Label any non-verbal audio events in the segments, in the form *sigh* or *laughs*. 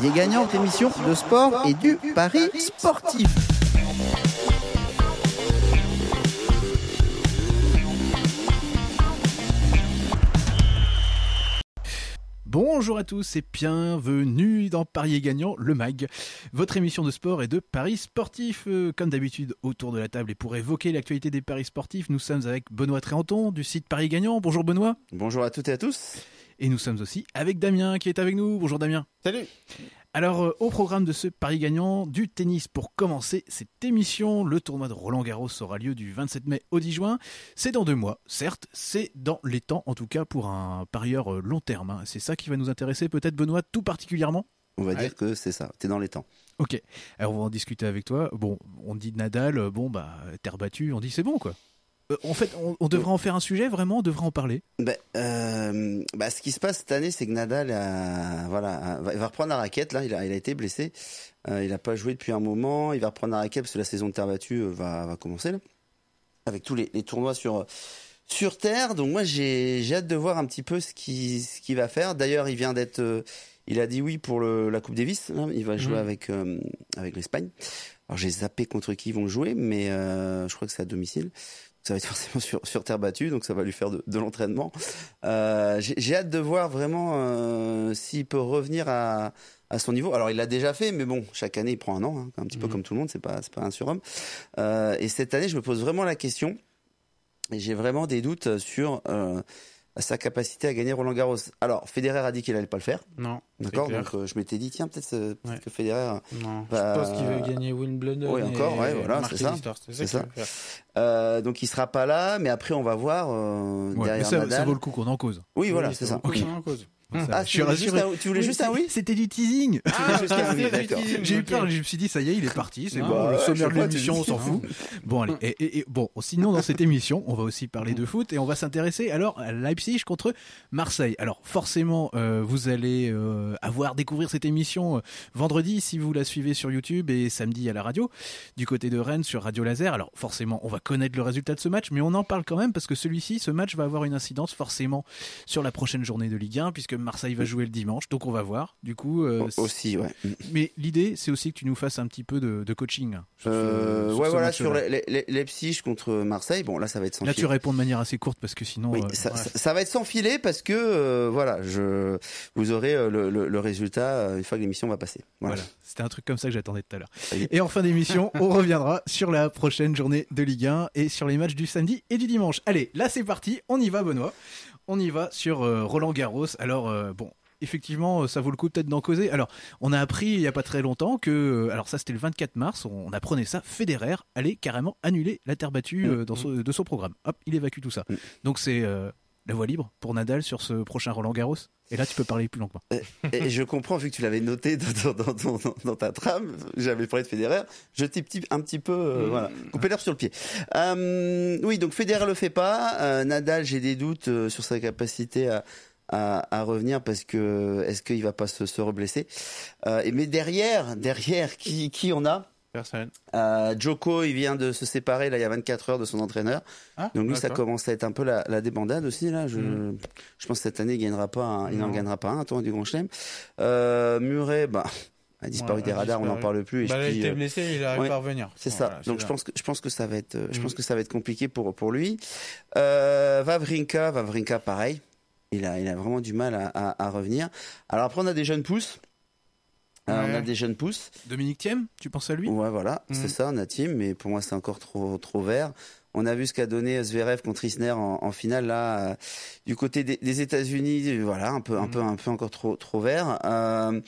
Parier gagnant, émission de sport et du pari sportif. Bonjour à tous et bienvenue dans Paris Gagnant, le MAG, votre émission de sport et de paris sportif. Euh, comme d'habitude, autour de la table et pour évoquer l'actualité des paris sportifs, nous sommes avec Benoît Tréanton du site Paris Gagnant. Bonjour Benoît. Bonjour à toutes et à tous. Et nous sommes aussi avec Damien qui est avec nous. Bonjour Damien. Salut. Alors, euh, au programme de ce pari gagnant du tennis, pour commencer cette émission, le tournoi de Roland Garros aura lieu du 27 mai au 10 juin. C'est dans deux mois, certes, c'est dans les temps, en tout cas pour un parieur euh, long terme. Hein. C'est ça qui va nous intéresser, peut-être Benoît, tout particulièrement On va dire que c'est ça, t'es dans les temps. Ok, alors on va en discuter avec toi. Bon, on dit Nadal, euh, bon bah, terre battue, on dit c'est bon quoi. Euh, en fait, on, devrait en faire un sujet, vraiment, on devrait en parler. Ben, euh, bah, ce qui se passe cette année, c'est que Nadal a, voilà, va, va, reprendre la raquette. Là, il a, été blessé. Euh, il n'a pas joué depuis un moment. Il va reprendre la raquette parce que la saison de terre battue va, commencer. Là, avec tous les, tournois sur, sur terre. Donc, moi, j'ai hâte de voir un petit peu ce qu'il ce qui va faire. D'ailleurs, il vient d'être. il a dit oui pour la Coupe Davis. Hein. il va jouer mmh. avec, avec l'Espagne. Alors, j'ai zappé contre qui ils vont jouer, mais je crois que c'est à domicile ça va être *laughs* forcément sur, terre battue, donc ça va lui faire de, l'entraînement. Euh, j'ai hâte de voir vraiment euh, s'il peut revenir à, son niveau. Alors il l'a déjà fait, mais bon, chaque année il prend un an, hein, un petit peu mhm. comme tout le monde, c'est pas, pas un surhomme. Euh, et cette année, je me pose vraiment la question, et j'ai vraiment des doutes sur sa capacité à gagner Roland Garros. Alors, Federer a dit qu'il allait pas le faire. Non. D'accord. Donc, euh, je m'étais dit, tiens, peut-être euh, que Federer. Euh, non. je pense qu'il veut gagner Wimbledon. Oui, encore, ouais, voilà, c'est ça. C'est ça. donc, il sera pas là, mais après, on va voir euh, ça, ça vaut le coup qu'on en cause. Oui, voilà, c'est ça. en cause. Ah, je tu voulais juste un oui C'était du teasing. Ah, j'ai eu peur, je me suis dit, ça y est, il est parti, c'est bon, le sommaire de l'émission, on s'en fout. Bon, allez, et, bon, sinon, dans cette émission, on va aussi parler de mm. foot et on va s'intéresser alors à Leipzig contre Marseille. Alors, forcément, euh, vous allez euh, avoir découvrir cette émission euh, vendredi si vous la suivez sur YouTube et samedi à la radio, du côté de Rennes sur Radio Laser. Alors, forcément, on va connaître le résultat de ce match, mais on en parle quand même parce que celui-ci, ce match va avoir une incidence forcément sur la prochaine journée de Ligue 1, puisque Marseille va jouer le dimanche, donc on va voir. Du coup, euh, aussi, ouais. *laughs* Mais l'idée, c'est aussi que tu nous fasses un petit peu de, coaching. Sur euh, sur les voilà, contre Marseille. Bon, là, ça va être sans là, tu réponds de manière assez courte parce que sinon. Euh, ça, va être sans parce que voilà, je vous aurez le, résultat une fois que l'émission va passer. Voilà. voilà. C'était un truc comme ça que j'attendais tout à l'heure. Et en fin d'émission, on *laughs* reviendra sur la prochaine journée de Ligue 1 et sur les matchs du samedi et du dimanche. Allez, là, c'est parti. On y va, Benoît on y va sur euh, Roland Garros. Alors, euh, bon, effectivement, euh, ça vaut le coup peut-être d'en causer. Alors, on a appris il n'y a pas très longtemps que, alors ça c'était le 24 mars, on, apprenait ça, Federer allait carrément annuler la terre battue mm, dans mm. de son programme. Hop, il évacue tout ça. Mm. Donc c'est la voie libre pour Nadal sur ce prochain Roland Garros. Et là, tu peux parler plus longtemps. Euh, et, je comprends, vu que tu l'avais noté dans, ta trame, j'avais parlé de Federer, je t'ai un petit peu, euh, mm. voilà, coupé l'air sur le pied. Euh, oui, donc Federer le fait pas. Nadal, j'ai des doutes sur sa capacité à, revenir parce que est-ce qu'il va pas se, re reblesser Mais derrière, derrière, qui, qui on a euh, Joko, il vient de se séparer là il y a 24 heures de son entraîneur. Ah, Donc lui, ça commence à être un peu la, débandade aussi là. Mm. Je, pense que cette année, il gagnera pas, il n'en gagnera pas un, tour du Grand Chelem. Euh, Muret, bah a disparu des radars, on n'en parle plus. Et a bah, été euh, blessé, il arrive pas à revenir. C'est ça. Donc je pense que je pense que ça va être, je pense mm. que ça va être compliqué pour pour lui. Euh, Vavrinka, Vavrinka, pareil. Il a il a vraiment du mal à, à revenir. Alors après on a des jeunes pousses. Ah, on a des jeunes pousses. Dominique Thiem, tu penses à lui Ouais, voilà, mm. c'est ça, on a mais pour moi c'est encore trop, trop vert. On a vu ce qu'a donné Zverev contre Isner en, finale là, euh, du côté des, États-Unis, euh, voilà, un peu, un mm. peu, un peu encore trop, trop vert. Euh,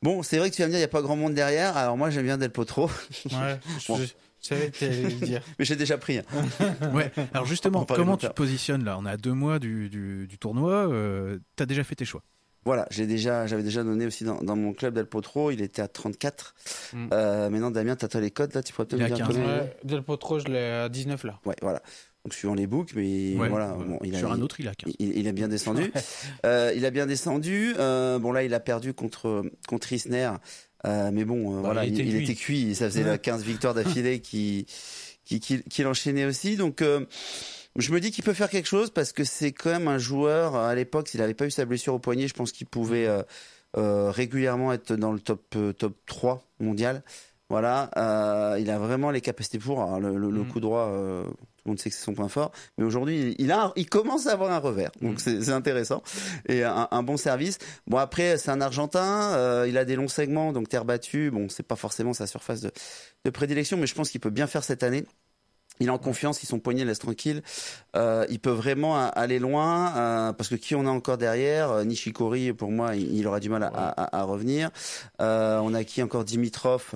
bon, c'est vrai que tu vas me dire il n'y a pas grand monde derrière. Alors moi j'aime bien Del Potro. Ouais. *laughs* bon. je... Je dire. *laughs* Mais j'ai déjà pris. Hein. *laughs* ouais. Alors justement, comment tu te positionnes là On est à deux mois du, tournoi. tu as déjà fait tes choix voilà, j'ai déjà, j'avais déjà donné aussi dans, dans mon club Del Potro, il était à 34. Mm. Euh, maintenant, Damien, t'as les codes là, tu pourrais peut-être me Del Potro, je l'ai à 19 là. Ouais, voilà. Donc suivant les books, mais voilà, euh, bon, il sur a, un autre, il a 15. Il, bien descendu. *laughs* euh, il a bien descendu. Euh, bon là, il a perdu contre contre Isner, euh, mais bon, euh, bah, voilà, il, était, cuit. Ça faisait 15 victoires d'affilée qui qui, qui, aussi. Donc je me dis qu'il peut faire quelque chose parce que c'est quand même un joueur. Euh, à l'époque, s'il n'avait pas eu sa blessure au poignet, je pense qu'il pouvait euh, euh, régulièrement être dans le top top 3 mondial. Voilà, il a vraiment les capacités pour. Hein, le, mm. coup droit, tout le monde sait que c'est son point fort, mais aujourd'hui, il, a, il commence à avoir un revers, donc mm. c'est intéressant et un, bon service. Bon après, c'est un Argentin, il a des longs segments, donc terre battue. Bon, c'est pas forcément sa surface de prédilection, mais je pense qu'il peut bien faire cette année il est en confiance, ils sont poignés, laisse tranquille. Euh, il peut vraiment aller loin euh, parce que qui on a encore derrière euh, Nishikori, pour moi, il, aura du mal à, revenir. on a qui encore Dimitrov.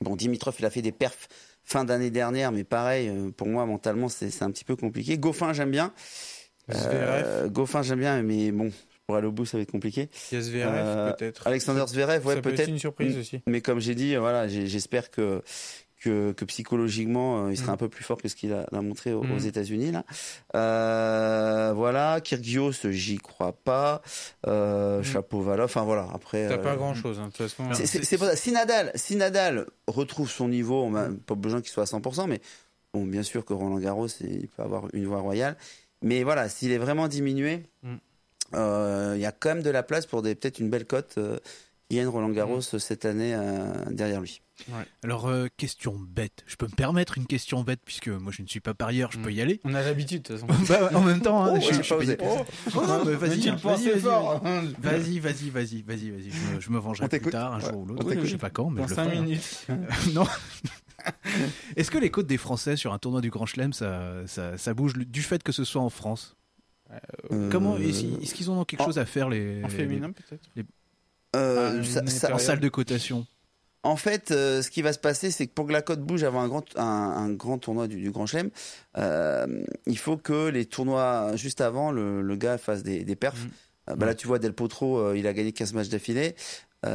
Bon, Dimitrov, il a fait des perfs fin d'année dernière, mais pareil, pour moi, mentalement, c'est un petit peu compliqué. Goffin, j'aime bien. Goffin, j'aime bien, mais bon, pour aller au bout, ça va être compliqué. Il Zverev, peut-être. Alexander Zverev, ouais, peut-être. Peut une surprise aussi. Mais comme j'ai dit, voilà, j'espère que que, psychologiquement, euh, il serait mm. un peu plus fort que ce qu'il a, montré aux, mm. États-Unis. Là. Euh, voilà, Kyrgios, j'y crois pas. Chapeau euh, mm. valo enfin voilà. Après, t'as pas grand-chose hein, de toute façon. Hein. C'est, Si Nadal, si Nadal retrouve son niveau, on pas besoin qu'il soit à 100%, mais bon, bien sûr que Roland Garros, il peut avoir une voie royale. Mais voilà, s'il est vraiment diminué, il y a quand même de la place pour des, peut-être une belle cote. Euh, Yann Roland Garros cette année derrière lui. Alors, euh, question bête. Je peux me permettre une question bête puisque moi je ne suis pas parieur, je peux mm. y aller. On a l'habitude de toute façon. *laughs* Bah, en même temps, hein, oh, je, suis pas *laughs* vas-y, hein. hein. vas-y, vas-y, vas-y, vas-y, vas-y, Je me, vengerai plus tard, un jour ou l'autre. Je sais pas quand, minutes. *laughs* Euh, est-ce que les côtes des Français sur un tournoi du Grand Chelem, ça, ça, bouge du fait que ce soit en France euh, Comment est-ce qu'ils ont quelque chose à faire les en féminin peut-être en salle de cotation en fait, euh, ce qui va se passer, c'est que pour que la cote bouge avant un grand, un, un grand tournoi du, du Grand Chelem, euh, il faut que les tournois juste avant, le, le gars fasse des, des perfs. Mhm. Euh, bah, Là, tu vois, Del Potro, euh, il a gagné 15 matchs d'affilée.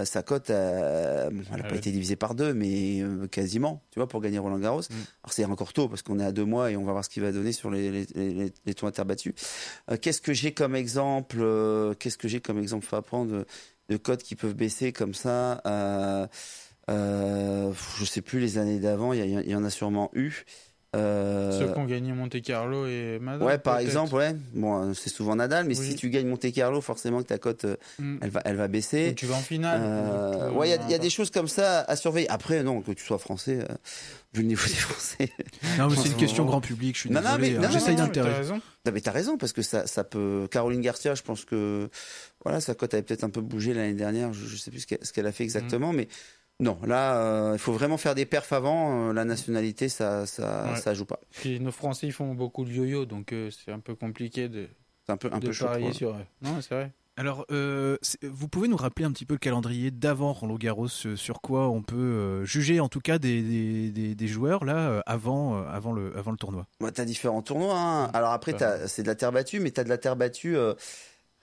sa cote, elle n'a ah pas été divisée par deux, mais quasiment, tu vois, pour gagner Roland Garros. Mhm. Alors, c'est encore tôt parce qu'on est à deux mois et on va voir ce qu'il va donner sur les, les, les, tournois qu'est-ce que j'ai comme exemple Qu'est-ce que j'ai comme exemple à prendre de, de cotes qui peuvent baisser comme ça euh, je sais plus les années d'avant, il y, en a sûrement eu. Euh... Ceux qui ont gagné Monte Carlo et Nadal. Ouais, par exemple, ouais. Bon, euh, c'est souvent Nadal, mais si tu gagnes Monte Carlo, forcément que ta cote, euh, mm. elle, va, elle va baisser. tu vas en finale. Euh, ouais, il y a, des choses comme ça à surveiller. Après, non, que tu sois français, vu le niveau *laughs* des Français. Non, mais c'est une question grand public, je suis non, mais, hein. j'essaye d'intéresser. Non, mais t'as raison, parce que ça, ça peut. Caroline Garcia, je pense que, voilà, sa cote avait peut-être un peu bougé l'année dernière, je, sais plus ce qu'elle a fait exactement, mm. mais non, là, euh, il faut vraiment faire des perfs avant. Euh, la nationalité, ça, ça, joue pas. Puis nos Français, ils font beaucoup de yo-yo, donc euh, c'est un peu compliqué de, un peu, un peu sur eux. Non, c'est vrai. Alors, vous pouvez nous rappeler un petit peu le calendrier d'avant Roland Garros, sur quoi on peut juger en tout cas des, des, des, joueurs là avant, avant, le, avant le tournoi bah, Tu as différents tournois. Hein. Alors après, c'est de la terre battue, mais tu as de la terre battue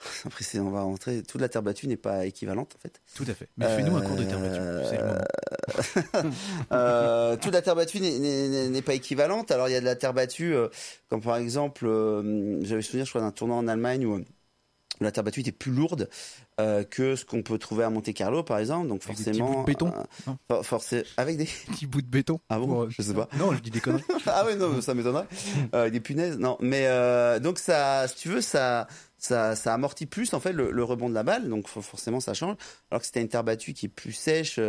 *laughs* Après, on va rentrer. Toute la terre battue n'est pas équivalente, en fait. Tout à fait. Mais fais-nous un cours de terre battue. Euh, *laughs* euh, toute la terre battue n'est pas équivalente. Alors, il y a de la terre battue, euh, comme par exemple, j'avais souvenir, je crois, d'un tournoi en Allemagne où la terre battue était plus lourde euh, que ce qu'on peut trouver à Monte Carlo par exemple donc avec forcément des bouts de béton euh, avec des petits *laughs* bouts de béton ah bon euh, je sais pas non je dis des conneries *laughs* ah oui non ça m'étonnerait des punaises non mais donc ça si tu veux ça ça, ça amortit plus en fait le, rebond de la balle donc forcément ça change alors que c'était une terre battue qui est plus sèche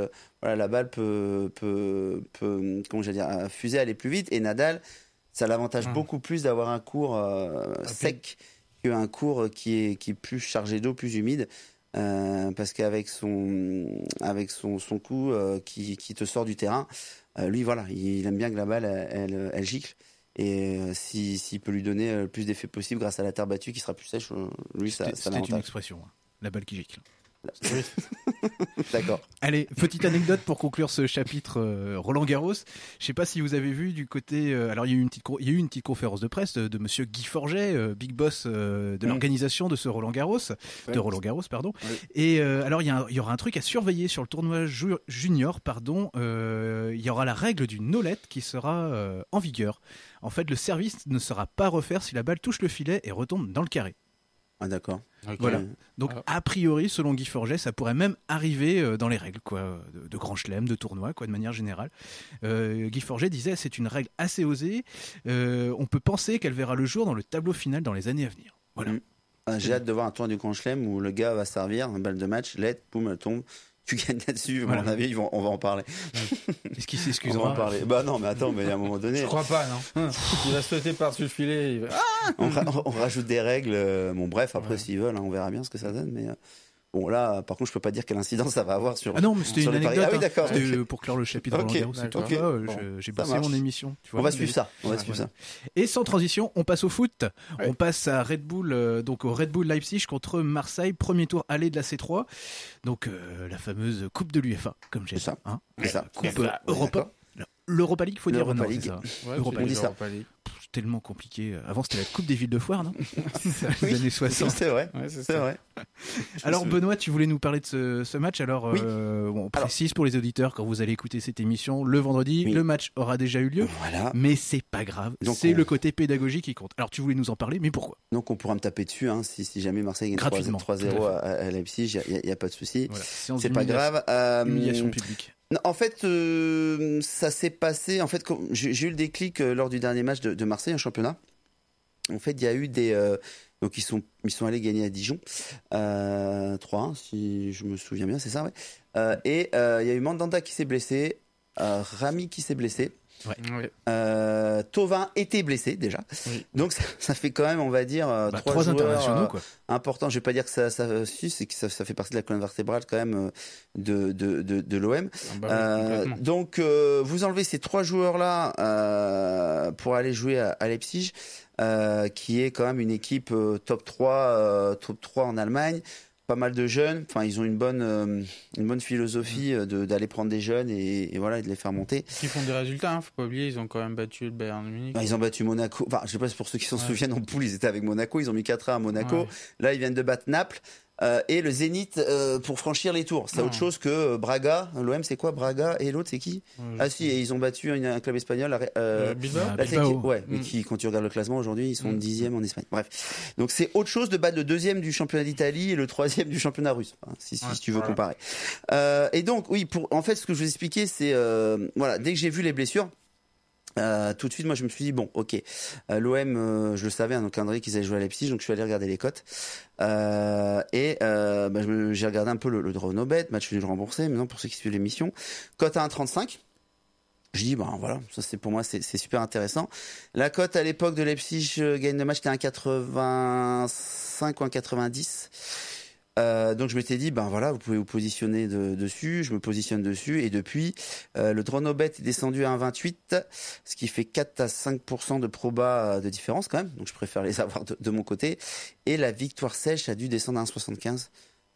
voilà la balle peut peut peut comment je vais dire fuser aller plus vite et Nadal ça l'avantage mmh. beaucoup plus d'avoir un cours ah, sec un cours qui est, qui plus chargé d'eau, plus humide. Euh, parce qu'avec son avec son, son coup euh, qui, te sort du terrain, euh, lui voilà, il, aime bien que la balle elle, gicle et s'il si, peut lui donner le plus d'effet possible grâce à la terre battue qui sera plus sèche, lui ça. C'était une expression, hein, la balle qui gicle. *laughs* D'accord. Allez, petite anecdote pour conclure ce chapitre euh, Roland Garros. Je ne sais pas si vous avez vu du côté. Euh, alors il y a eu une petite, conférence de presse euh, de, Monsieur Guy Forget, big boss de mm. l'organisation de ce Roland Garros, de Roland Garros, pardon. Et alors il y, aura un truc à surveiller sur le tournoi junior, pardon. il y aura la règle du Nolet qui sera en vigueur. En fait, le service ne sera pas refaire si la balle touche le filet et retombe dans le carré. Ah, d'accord. Voilà. Donc a priori, selon Guy Forget, ça pourrait même arriver euh, dans les règles quoi, de, grand chelem, de tournoi, quoi, de manière générale. Euh, Guy Forget disait c'est une règle assez osée. Euh, on peut penser qu'elle verra le jour dans le tableau final dans les années à venir. Voilà. Mm. Ah, j'ai hâte de voir un tour du grand chelem où le gars va servir, un bal de match, l'aide, boum, elle tombe tu gagnes là-dessus. À mon avis, on va en parler. Est-ce qu'ils *laughs* s'excusent On en parler. Bah non, mais attends, mais à un moment donné. Je crois pas, non. *laughs* il va sauter par-dessus le filet. Il on, rajoute des règles. Euh, bon, bref, après, s'ils veulent, hein, on verra bien ce que ça donne. Mais euh, Bon, là, par contre, je peux pas dire quelle incidence ça va avoir sur. Ah non, mais c'était une anecdote. Ah oui, hein. pour clore le chapitre Ok, c'est Okay. J'ai passé mon émission. on va suivre ça. On va suivre ça. Et sans transition, on passe au foot. On passe à Red Bull, euh, donc au Red Bull Leipzig contre Marseille, premier tour aller de la C3. Donc euh, la fameuse Coupe de l'UFA, comme j'ai ça. Hein, ça. Coupe Europa. L'Europa League, faut dire. Europa League. Ouais, Europa League tellement compliqué. Avant, c'était la Coupe des villes de foire, non *laughs* *laughs* Les années 60. C'est vrai. *laughs* Alors, Benoît, tu voulais nous parler de ce, match. Alors, euh, on précise pour les auditeurs, quand vous allez écouter cette émission, le vendredi, le match aura déjà eu lieu. Voilà. Mais c'est pas grave. C'est le côté pédagogique qui compte. Alors, tu voulais nous en parler, mais pourquoi Donc, on pourra me taper dessus hein, si, jamais Marseille gagne 3-0 à, Leipzig. Il n'y a, pas de souci. C'est pas grave. Euh, humiliation publique. En fait, euh, ça s'est passé. En fait, j'ai eu le déclic euh, lors du dernier match de, Marseille en championnat. En fait, il y a eu des. Euh, donc, ils sont, ils sont allés gagner à Dijon. Euh, 3 si je me souviens bien, c'est ça, ouais. et il y a eu Mandanda qui s'est blessé, Rami qui s'est blessé. Ouais. Euh, Tovin était blessé déjà. Donc ça, fait quand même, on va dire, euh, bah, trois, joueurs internationaux. quoi. Euh, Important, je vais pas dire que ça, ça euh, c'est que ça, fait partie de la colonne vertébrale quand même de, de, de, de l'OM. Ah, bah euh, donc vous enlevez ces trois joueurs-là pour aller jouer à, à Leipzig, qui est quand même une équipe top 3, top 3 en Allemagne pas mal de jeunes. Enfin, ils ont une bonne, euh, une bonne philosophie mm. euh, d'aller prendre des jeunes et, voilà, et de les faire monter. Ils font des résultats, hein, faut pas oublier, ils ont quand même battu le Bayern Munich. Bah, ils ont battu Monaco. Enfin, je sais pas, pour ceux qui s'en souviennent, en poule, ils étaient avec Monaco, ils ont mis 4 à Monaco. Là, ils viennent de battre Naples. Euh, et le Zénith euh, pour franchir les tours. C'est autre hmm. chose que euh, Braga. L'OM, c'est quoi Braga Et l'autre, c'est qui Ah si, et ils ont battu un, club espagnol. Bilbao. mais quand tu regardes le classement aujourd'hui, ils sont hmm. dixième en Espagne. Bref, donc c'est autre chose de battre le deuxième du championnat d'Italie et le troisième du championnat russe, hein, si, si, tu veux comparer. et donc, oui, en fait, ce que je vous expliquais, c'est voilà, dès que j'ai vu les blessures. Euh, tout de suite, moi, je me suis dit bon, ok, euh, l'OM, euh, je le savais, un hein, donc qu'ils allaient jouer à Leipzig, donc je suis allé regarder les cotes et bah, j'ai regardé un peu le, le draw no bet, match nul remboursé. Maintenant, pour ceux qui suivent l'émission, cote à 1,35. Je dis ben voilà, ça c'est pour moi c'est super intéressant. La cote à l'époque de Leipzig gagne le match c'était 1,85 ou 1,90. Euh, donc je m'étais dit, ben voilà, vous pouvez vous positionner dessus. Je me positionne dessus. Et depuis, euh, le drone Bet est descendu à 1,28, ce qui fait 4 à 5% de proba euh, de différence quand même. Donc je préfère les *laughs* avoir de, mon côté. Et la victoire sèche a dû descendre à 1,75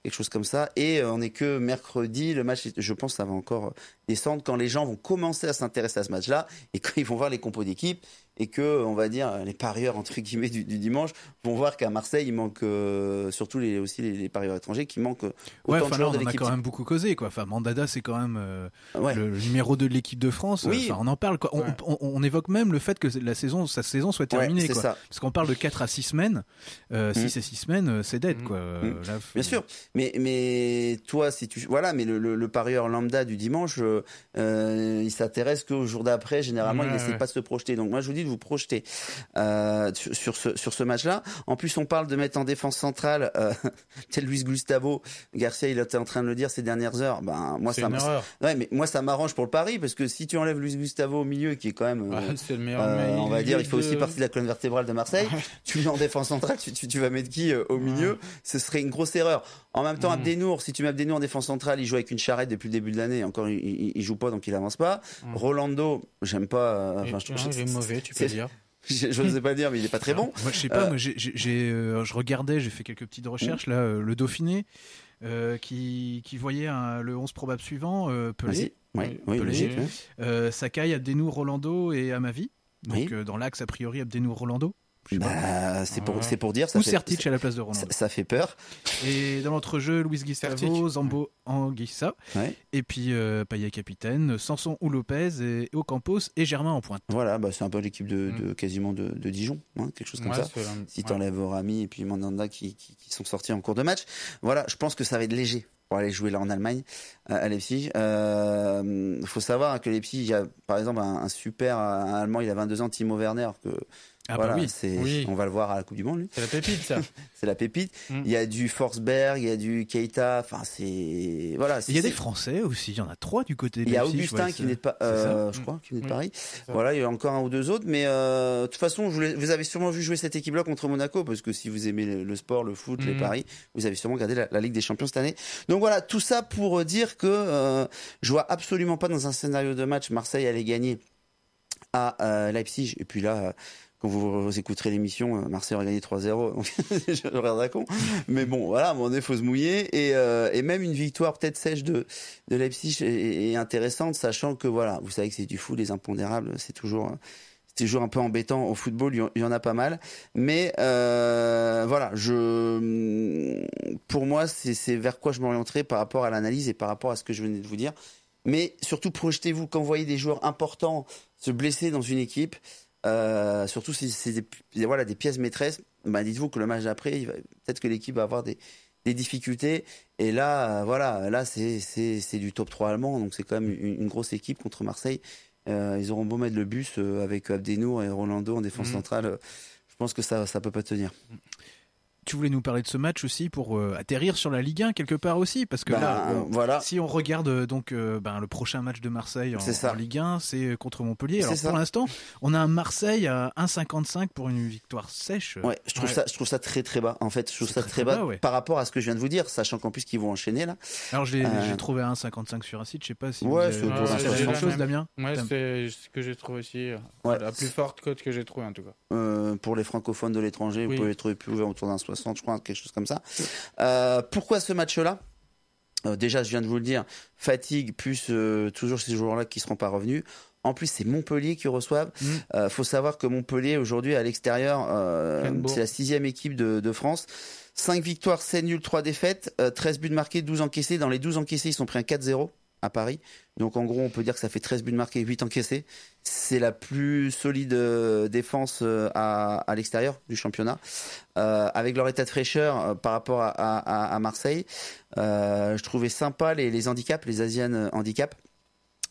quelque chose comme ça. Et euh, on n'est que mercredi, le match, je pense, ça va encore descendre quand les gens vont commencer à s'intéresser à ce match-là et *laughs* quand ils vont voir les compos d'équipe et que, on va dire, les parieurs entre guillemets du, dimanche vont voir qu'à Marseille, il manque euh, surtout les, aussi les, parieurs étrangers qui manquent autant de joueurs de l'équipe. a quand même beaucoup causé, quoi. Enfin, Mandada, c'est quand même euh, le numéro 2 de l'équipe de France. Euh, on en parle, quoi. On, évoque même le fait que la saison, sa saison soit terminée, quoi. Ça. Parce qu'on parle de 4 à 6 semaines. Si c'est 6 6 semaines, c'est dead, mm. quoi. Mm. Bien sûr. Mais, mais toi, si tu. Voilà, mais le, parieur lambda du dimanche, il s'intéresse qu'au jour d'après, généralement, il n'essaie pas de se projeter. Donc, moi, je vous dis, vous projeter euh, sur, ce, sur ce match-là. En plus, on parle de mettre en défense centrale, euh, *laughs* tel Luis Gustavo, Garcia, il était en train de le dire ces dernières heures. Ben, moi, ça mais moi, ça m'arrange pour le pari, parce que si tu enlèves Luis Gustavo au milieu, qui est quand même, euh, euh, on va dire, il fait aussi partie de la colonne vertébrale de Marseille, tu mets en défense centrale, tu, tu, vas mettre qui euh, au milieu Ce serait une grosse erreur. En même temps, mmh. si tu mets Abdenour en défense centrale, il joue avec une charrette depuis le début de l'année. Encore, il, il, joue pas, donc il avance pas. Mm. Rolando, j'aime pas. mauvais. *laughs* je ne sais pas dire, mais il n'est pas très bon. Moi, je sais pas. Moi, euh, j'ai, euh, je regardais, j'ai fait quelques petites recherches mm. là. Euh, le Dauphiné, qui, voyait le 11 probable suivant, Pelé, oui, Pelé, Sakai, Abdenou, Rolando et Amavi. Donc dans l'axe a priori Abdenou, Rolando. Bah, c'est pour, c'est pour dire. Ça Ou Sertic à la place de Ronaldo Ça, fait peur. Et dans l'autre jeu, Luis Gustavo, Zambo Anguissa, et puis euh, Payet capitaine, Sanson ou Lopez, et Ocampos et Germain en pointe. Voilà, bah, c'est un peu l'équipe de, mm. quasiment de, Dijon, hein, quelque chose comme ça. Si t'enlèves Orami et puis Mandanda qui, sont sortis en cours de match. Voilà, je pense que ça va être léger pour aller jouer là en Allemagne euh, à Leipzig. Il euh, faut savoir que petits, il y a par exemple un, super Allemand, il a 22 ans, Timo Werner, que ah bah oui, c'est, on va le voir à la Coupe du Monde. Lui. C'est la pépite, ça. *laughs* c'est la pépite. Mm. Il y a du Forsberg, il y a du Keita. Enfin, c'est voilà. il y a des Français aussi. Il y en a trois du côté. Il y a Augustin qui n'est pas, euh, je crois, qui n'est de mm. Paris. Voilà, il y a encore un ou deux autres, mais euh, de toute façon, vous, avez sûrement vu jouer cette équipe-là contre Monaco, parce que si vous aimez le, sport, le foot, le les mm. paris, vous avez sûrement regardé la, Ligue des Champions cette année. Donc voilà, tout ça pour euh, dire que euh, je vois absolument pas dans un scénario de match Marseille allait gagner à euh, Leipzig, et puis là euh, quand vous écouterez l'émission, euh, Marseille a gagné 3-0, *laughs* Je regarde un con. Mais bon, voilà, bon, il faut se mouiller. Et, euh, et même une victoire peut-être sèche de, de Leipzig est, intéressante, sachant que voilà, vous savez que c'est du fou, les impondérables, c'est toujours c'est toujours un peu embêtant au football, il y en a pas mal. Mais euh, voilà, je, pour moi, c'est vers quoi je m'orienterai par rapport à l'analyse et par rapport à ce que je venais de vous dire. Mais surtout, projetez-vous quand vous voyez des joueurs importants se blesser dans une équipe. Euh, surtout si c'est des, voilà, des pièces maîtresses, bah, dites-vous que le match d'après, peut-être que l'équipe va avoir des, difficultés. Et là, euh, voilà, là c'est du top 3 allemand, donc c'est quand même une, grosse équipe contre Marseille. Euh, ils auront beau mettre le bus avec Abdenour et Rolando en défense mmh. centrale, je pense que ça ne peut pas tenir. Mmh tu voulais nous parler de ce match aussi pour euh, atterrir sur la Ligue 1 quelque part aussi, parce que bah, là, voilà. si on regarde euh, donc euh, ben, le prochain match de Marseille en, Ligue 1, c'est contre Montpellier. Alors pour l'instant, on a un Marseille à 1,55 pour une victoire sèche. Ouais, je trouve ça, je trouve ça très très bas. En fait, je trouve ça très, bas, par rapport à ce que je viens de vous dire, sachant qu'en plus ils vont enchaîner là. Alors j'ai trouvé 1,55 sur un site, je sais pas si. Ouais, c'est la chose, Damien. Ouais, c'est ce que j'ai trouvé aussi. La plus forte cote que j'ai trouvée en tout cas. pour les francophones de l'étranger, vous pouvez trouver plus autour d'un 60. 60, je crois, quelque chose comme ça. Euh, pourquoi ce match-là euh, Déjà, je viens de vous le dire, fatigue, plus euh, toujours ces joueurs-là qui ne seront pas revenus. En plus, c'est Montpellier qui reçoivent. Mm. faut savoir que Montpellier, aujourd'hui, à l'extérieur, euh, c'est la sixième équipe de, France. 5 victoires, 7 nuls, 3 défaites, 13 buts marqués, 12 encaissés. Dans les 12 encaissés, ils sont pris un 4-0 à Paris. Donc en gros, on peut dire que ça fait 13 buts marqués, 8 encaissés. C'est la plus solide euh, défense euh, à, l'extérieur du championnat. Euh, avec leur état de fraîcheur par rapport à, Marseille, je trouvais sympa les, handicaps, les Asian handicaps.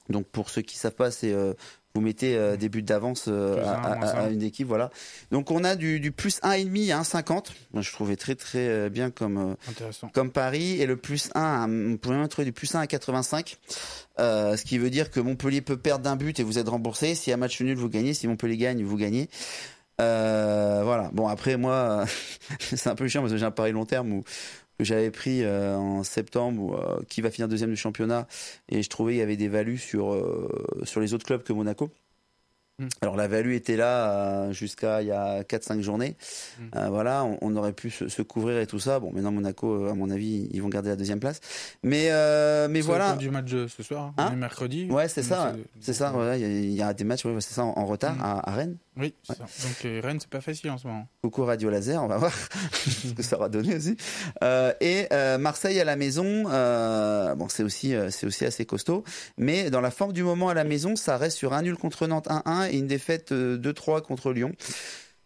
Donc pour ceux qui savent pas, c'est vous mettez euh, des buts d'avance euh, à, une équipe. Voilà. Donc on a du, du plus 1,5 à 1,50. Moi, je trouvais très très euh, bien comme, comme Paris. Et le plus 1, on pourrait même trouver du plus 1 à 85. ce qui veut dire que Montpellier peut perdre d'un but et vous êtes remboursé. Si un match nul, vous gagnez. Si Montpellier gagne, vous gagnez. voilà. Bon après moi, *laughs* c'est un peu chiant parce que j'ai un pari long terme où que j'avais pris euh, en septembre, euh, qui va finir deuxième du championnat, et je trouvais qu'il y avait des values sur, euh, sur les autres clubs que Monaco. Hmm. Alors la value était là jusqu'à il y a 4-5 journées. Hmm. voilà, on, aurait pu se, couvrir et tout ça. Bon, maintenant Monaco, à mon avis, ils vont garder la deuxième place. Mais mais voilà. Le du match de ce soir, hein. Hein mercredi. Ouais, c'est ça, c'est ça. Il y, a des matchs, c'est ça, en, retard hmm. à, Rennes. Oui, donc Rennes, euh, Rennes, c'est pas facile en ce moment. Coucou Radio Laser, on va voir *laughs* ce que ça va donner aussi. Euh, et euh, Marseille à la maison, bon, c'est aussi, c'est aussi assez costaud, mais dans la forme du moment à la maison, ça reste sur un nul contre Nantes 1-1 et une défaite 2-3 contre Lyon.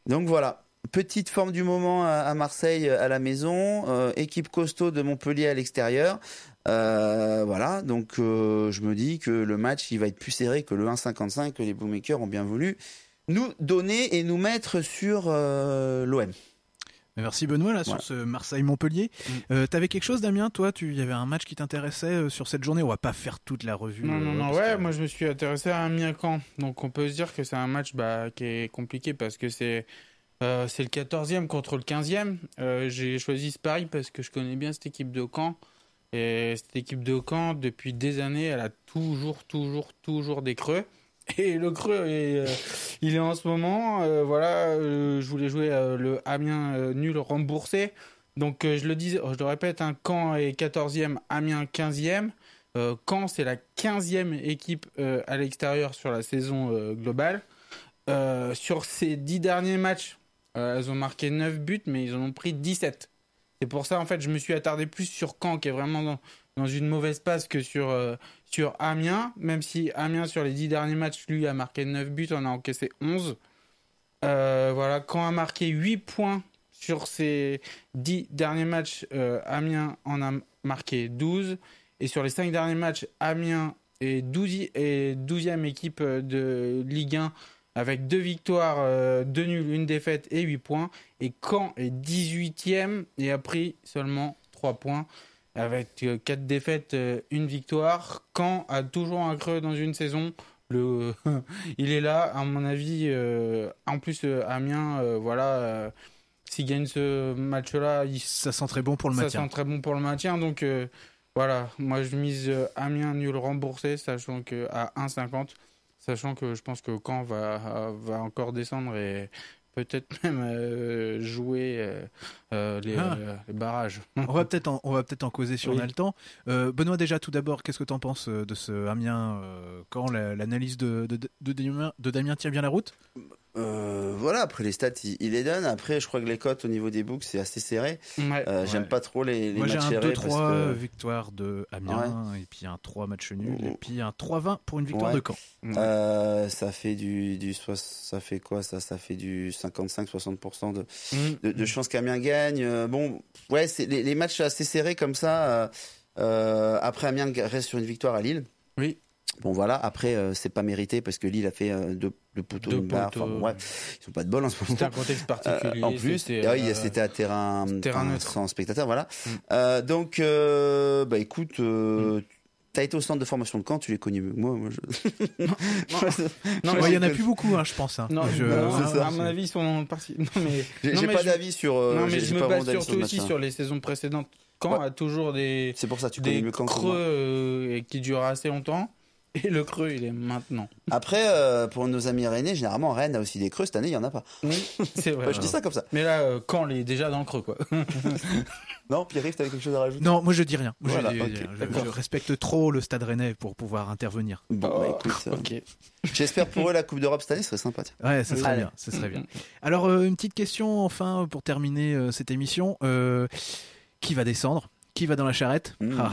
Donc voilà. Petite forme du moment à Marseille à la maison, équipe costaud de Montpellier à l'extérieur. voilà, donc je me dis que le match il va être plus serré que le 1,55 que les Bookmakers ont bien voulu nous donner et nous mettre sur euh, l'OM. Merci Benoît là sur ce Marseille-Montpellier. Mm. Euh, t'avais quelque chose Damien, toi, tu y avait un match qui t'intéressait euh, sur cette journée. On va pas faire toute la revue. Non non non. Ouais, moi je me suis intéressé à Amiens-Camp, donc on peut se dire que c'est un match bah, qui est compliqué parce que c'est le 14e contre le 15e. J'ai choisi ce pari parce que je connais bien cette équipe de Camp Et cette équipe de Camp depuis des années, elle a toujours, toujours, toujours des creux. Et le creux, euh, il est en ce moment. Euh, voilà, euh, je voulais jouer le Amiens nul remboursé. Donc je le dis, oh, je le répète, un hein, Caen est 14e, Amiens 15e. Caen, c'est la 15e équipe à l'extérieur sur la saison globale. sur ces 10 derniers matchs, elles ont marqué 9 buts, mais ils en ont pris 17. C'est pour ça, en fait, je me suis attardé plus sur Caen, qui est vraiment dans une mauvaise passe que sur, euh, sur Amiens, même si Amiens, sur les 10 derniers matchs, lui a marqué 9 buts, on a encaissé 11. Euh, voilà, quand a marqué 8 points sur ses 10 derniers matchs, euh, Amiens en a marqué 12. Et sur les 5 derniers matchs, Amiens est 12e, 12e équipe euh, de Ligue 1 avec 2 victoires, 2 nuls, 1 défaite et 8 points. Et quand est 18e et a pris seulement 3 points avec euh, quatre défaites, euh, une victoire. quand a toujours un creux dans une saison. Le, *laughs* il est là, à mon avis. Euh, en plus, Amiens, voilà. S'il gagne ce match-là, ça sent très bon pour le maintien. Ça très bon pour le maintien. Donc voilà, moi je mise Amiens nul remboursé, sachant que à 1,50, sachant que je pense que Caen va, va encore descendre et peut-être *laughs* même euh, jouer euh, euh, ah. les, barrages. on va *laughs* peut-être on va peut-être en causer si on a le temps. Benoît, déjà, tout d'abord, qu'est-ce que tu en penses de ce Amiens quand l'analyse de Damien tient bien la route euh, voilà, après les stats, il, les donne. Après, je crois que les cotes au niveau des books, c'est assez serré. Euh, j'aime pas trop les, les matchs serrés. j'ai un 2-3 victoire de Amiens, et puis un 3 match nul, et puis un 3-20 pour une victoire de Caen. Euh, ça fait du, ça fait quoi ça Ça fait du 55-60% mm. de, chances de, chance qu'Amiens gagne. Bon, ouais, c'est les, les, matchs assez serrés comme ça. après, Amiens reste sur une victoire à Lille. Oui. Bon voilà, après euh, c'est pas mérité parce que Lille a fait euh, deux, deux poteaux de barre. Enfin, ouais, euh, ils sont pas de bol en ce moment. C'était un contexte euh, particulier. en plus, ah c'était ouais, à terrain, terrain neutre. sans spectateur, voilà. Mm. donc bah écoute. Mm. T'as été au centre de formation de Caen, tu les connais mieux. Moi, moi Non, *laughs* il y en a plus beaucoup, hein, je pense. Hein. Non, je... à, mon avis, ils sont partis. Non mais j'ai pas d'avis sur. non mais je me base surtout aussi sur les saisons précédentes. Caen a toujours des. C'est pour ça tu connais mieux Caen. Creux qui durent assez longtemps. Et le creux, il est maintenant. Après, euh, pour nos amis rennais, généralement, Rennes a aussi des creux. Cette année, il n'y en a pas. *laughs* je dis ça comme ça. Mais là, quand euh, il est déjà dans le creux, quoi. *laughs* non, Pierre-Yves, as quelque chose à rajouter Non, moi, je dis rien. je, respecte trop le stade rennais pour pouvoir intervenir. Bon, bah, oh, euh, J'espère pour eux la Coupe d'Europe cette année, serait sympa. Ouais, ça serait, bien, Alors, une petite question, enfin, pour terminer cette émission. qui va descendre Qui va dans la charrette hmm. ah,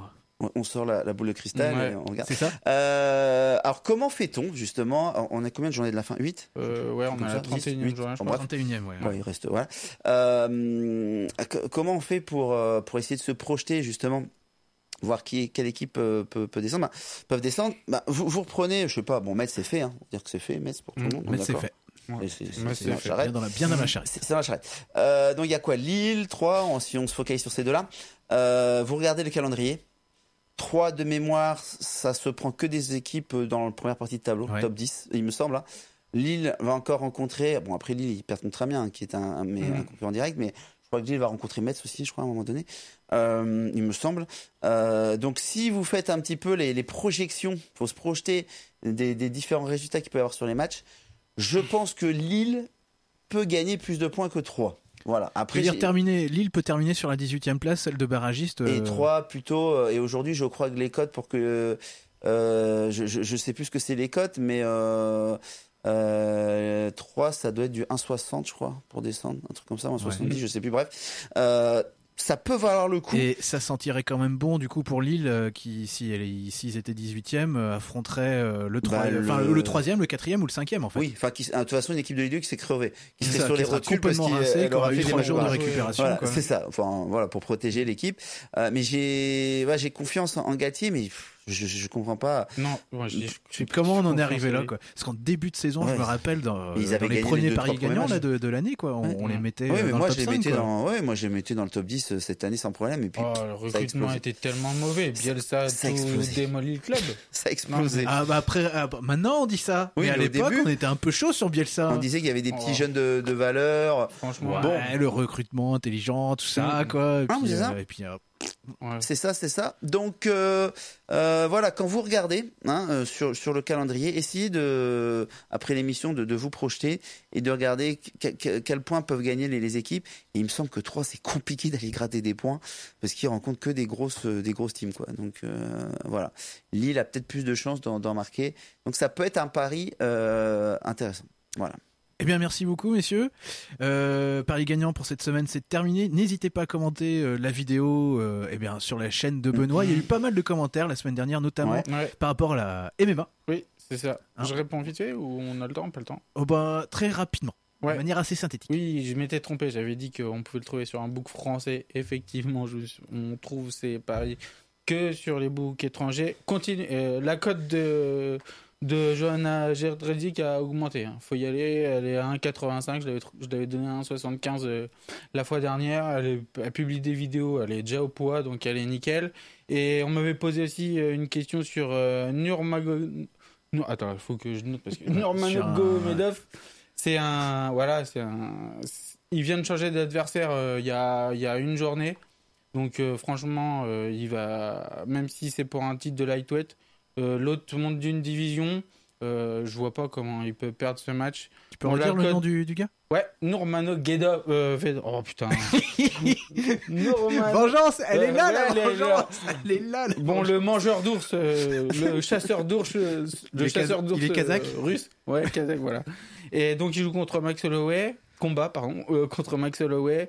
ah on sort la, boule de cristal on regarde. C'est ça. Euh, alors comment fait-on justement On a combien de journées de la fin 8 euh, Ouais, on a la 31e journée, je crois. 31e, ouais. ouais. il reste voilà. Euh, comment on fait pour pour essayer de se projeter justement voir qui quelle équipe peut, descendre bah, peuvent descendre bah, vous, vous reprenez je sais pas bon Metz c'est fait on hein. va dire que c'est fait Metz pour tout le mmh, monde Metz c'est fait C'est bien dans la, bien dans la charrette. C'est dans la charrette. donc il y a quoi Lille, 3, si on se focalise sur ces deux-là. vous regardez le calendrier. 3 de mémoire, ça se prend que des équipes euh, dans la première partie de tableau, top 10, il me semble. Hein. Lille va encore rencontrer, bon après Lille, il perd très bien, hein, qui est un, mhm. un, concurrent direct, mais je crois que Lille va rencontrer Metz aussi, je crois, à un moment donné, euh, il me semble. Euh, donc si vous faites un petit peu les, projections, il faut se projeter des, des différents résultats qu'il peut y avoir sur les matchs, je pense que Lille peut gagner plus de points que 3. Voilà. Après, dire terminer, Lille peut terminer sur la 18e place, celle de barragiste. Euh, et trois plutôt. Euh, et aujourd'hui, je crois que les cotes pour que euh, je, je, je, sais plus ce que c'est les cotes, mais euh, euh, 3, ça doit être du 1,60, je crois, pour descendre, un truc comme ça, 1,70, ouais. je sais plus, bref. Euh, ça peut valoir le coup. Et ça sentirait quand même bon du coup pour Lille euh, qui, si s'ils si étaient 18e, euh, affronterait euh, le, 3, bah, le... Enfin, le 3e, le 4e ou le 5e en fait. Oui, enfin, de toute façon, une équipe de Lille qui s'est crevée, qui serait ça, sur qui les reculs parce qu'elle aura fait 3 jours de récupération. Voilà, c'est ça, enfin, voilà, pour protéger l'équipe. Euh, mais j'ai ouais, j'ai confiance en, en Gatti, mais. Pff, je, comprends pas. Non, comment on en est arrivé là Parce qu'en début de saison, je me rappelle dans, les premiers paris gagnants de, l'année quoi. On, les mettait euh, dans moi, le top mettais dans, moi dans le top 10 euh, cette année sans problème. Oh, le recrutement était tellement mauvais. Bielsa a tout démoli le club. *laughs* ça a explosé. Ah, bah, après, ah, bah, maintenant on dit ça. Oui, mais, à l'époque, on était un peu chaud sur Bielsa. On disait qu'il y avait des petits oh. jeunes de, valeur. Franchement, bon. le recrutement intelligent, tout ça mm. quoi. Et ah, puis, c'est ça, c'est ça. Donc euh, euh, voilà, quand vous regardez hein, euh, sur, sur, le calendrier, essayez de, après l'émission de, de, vous projeter et de regarder quels points quel point peuvent gagner les, équipes. Et il me semble que 3, c'est *laughs* compliqué d'aller gratter des points parce qu'ils rencontrent que des grosses, des grosses teams. Quoi. Donc voilà, Lille a peut-être plus de chances d'en marquer. Donc ça peut être un pari intéressant. Voilà. Eh bien, merci beaucoup, messieurs. Euh, paris gagnant pour cette semaine, c'est terminé. N'hésitez pas à commenter euh, la vidéo euh, eh bien, sur la chaîne de Benoît. Il y a eu pas mal de commentaires la semaine dernière, notamment par rapport à la MMA. Oui, c'est ça. Hein je réponds vite fait ou on a le temps, pas le temps oh bah, Très rapidement. De manière assez synthétique. Oui, je m'étais trompé. J'avais dit qu'on pouvait le trouver sur un book français. Effectivement, on trouve ces paris que sur les books étrangers. Continue. la cote de de Johanna Gertredi a augmenté. Il hein. faut y aller. Elle est à 1,85. Je l'avais donné à 1,75 euh, la fois dernière. Elle, publie des vidéos. Elle est déjà au poids, donc elle est nickel. Et on m'avait posé aussi euh, une question sur euh, Nurmagomedov. attends, il faut que je note Nurmagomedov, c'est un. Voilà, c'est un. Il vient de changer d'adversaire il y, a, une journée. Donc franchement, il va. Même si c'est pour un titre de lightweight euh, l'autre, monde d'une division. Euh, je vois pas comment il peut perdre ce match. Tu peux dire le nom du, du gars Ouais, Normano Gueda. Euh, oh putain. *laughs* Normano... Vengeance, elle est euh, là, la vengeance. Là. Elle est là. La bon, le mangeur d'ours, euh, le *laughs* chasseur d'ours, le chasseur d'ours. Il est kazakh Russe Ouais, kazakh, voilà. Et donc il joue contre Max Holloway. Combat, pardon, contre Max Holloway,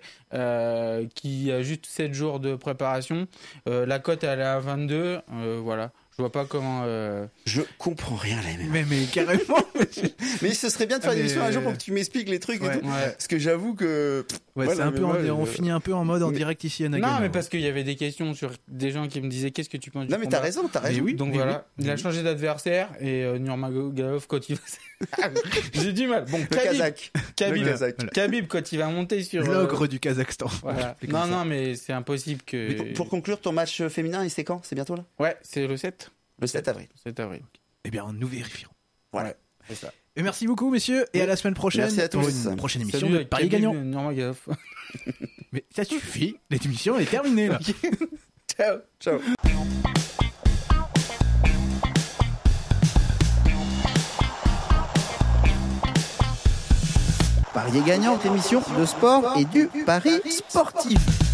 qui a juste 7 jours de préparation. la cote, elle est à 22. voilà. Je vois pas comment. Euh, je comprends rien là Mais, mais carrément. *laughs* mais ce serait bien de faire une émission ah, un jour pour euh, que tu m'expliques les trucs et tout. Parce que j'avoue que. c'est un peu. on finit un peu en mode en direct ici à Non, mais hein. parce qu'il y avait des questions sur des gens qui me disaient qu'est-ce que tu penses. du Non, mais t'as raison, t'as raison. Donc voilà, il a changé d'adversaire et euh, Nurmagomedov quand il va. *laughs* J'ai du mal. Bon, Kazakh. quand il va monter sur. Euh, L'ogre du Kazakhstan. Non, non, mais c'est impossible que. pour conclure, ton match féminin, c'est quand C'est bientôt là Ouais, c'est le 7. Le 7 avril. 7 avril. Eh bien, nous vérifions. Voilà. c'est ça. Et merci beaucoup, messieurs, et à la semaine prochaine merci à tous. pour prochaine émission de Paris Gagnant. *laughs* Mais ça suffit, l'émission est terminée là. *laughs* ciao, ciao. Paris Gagnant, émission de sport et du Paris sportif.